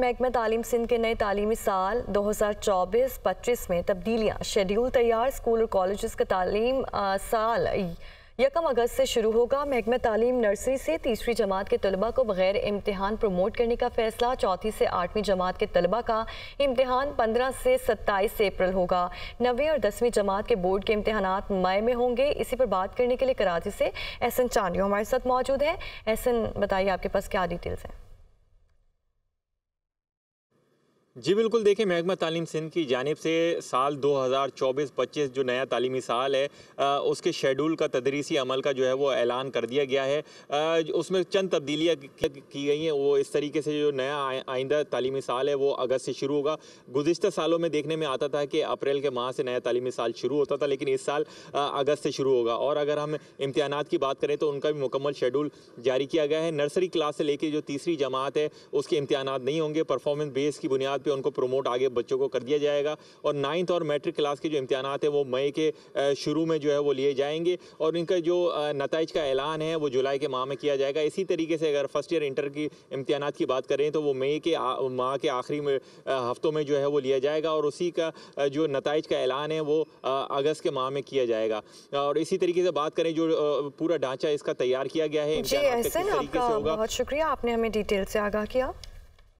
महकमा तालीम सिंध के नए तालीमी साल 2024-25 में तब्दीलियां शेड्यूल तैयार स्कूल और कॉलेज का तालीम आ, साल यकम अगस्त से शुरू होगा महकमा तालीम नर्सरी से तीसरी जमात के तलबा को बगैर इम्तहान प्रमोट करने का फैसला चौथी से आठवीं जमात के तलबा का इम्तहान पंद्रह से सत्ताईस अप्रैल होगा नवीं और दसवीं जमात के बोर्ड के इम्तहान मई में होंगे इसी पर बात करने के लिए कराची से एहसन चांडियो हमारे साथ मौजूद है एहसन बताइए आपके पास क्या डिटेल्स हैं जी बिल्कुल देखिए महकमा तालीम सिंध की जानब से साल 2024-25 जो नया तालीमी साल है आ, उसके शेड्यूल का तदरीसी अमल का जो है वो ऐलान कर दिया गया है आ, उसमें चंद तब्दीलियाँ की गई हैं वो इस तरीके से जो नया आइंदा तालीमी साल है वो अगस्त से शुरू होगा गुज्तर सालों में देखने में आता था कि अप्रैल के माह से नया तालीमी साल शुरू होता था लेकिन इस साल अगस्त से शुरू होगा और अगर हम इम्तहान की बात करें तो उनका भी मुकम्मल शेड्यूल जारी किया गया है नर्सरी क्लास से लेकर जो तीसरी जमात है उसके इम्तहान नहीं होंगे परफॉर्मेंस बेस की बुनियाद पे उनको प्रमोट आगे बच्चों को कर दिया जाएगा और नाइन्थ और मैट्रिक क्लास के जो इम्तहान हैं वो मई के शुरू में जो है वो लिए जाएंगे और इनका जो नतज का ऐलान है वो जुलाई के माह में किया जाएगा इसी तरीके से अगर फर्स्ट ईयर इंटर की इम्तहान की बात करें तो वो मई के माह के आखिरी में हफ्तों में जो है वो लिया जाएगा और उसी का जो नतज का ऐलान है वो अगस्त के माह में किया जाएगा और इसी तरीके से बात करें जो पूरा ढांचा इसका तैयार किया गया है जी ऐसे आपका बहुत शुक्रिया आपने हमें डिटेल से आगाह किया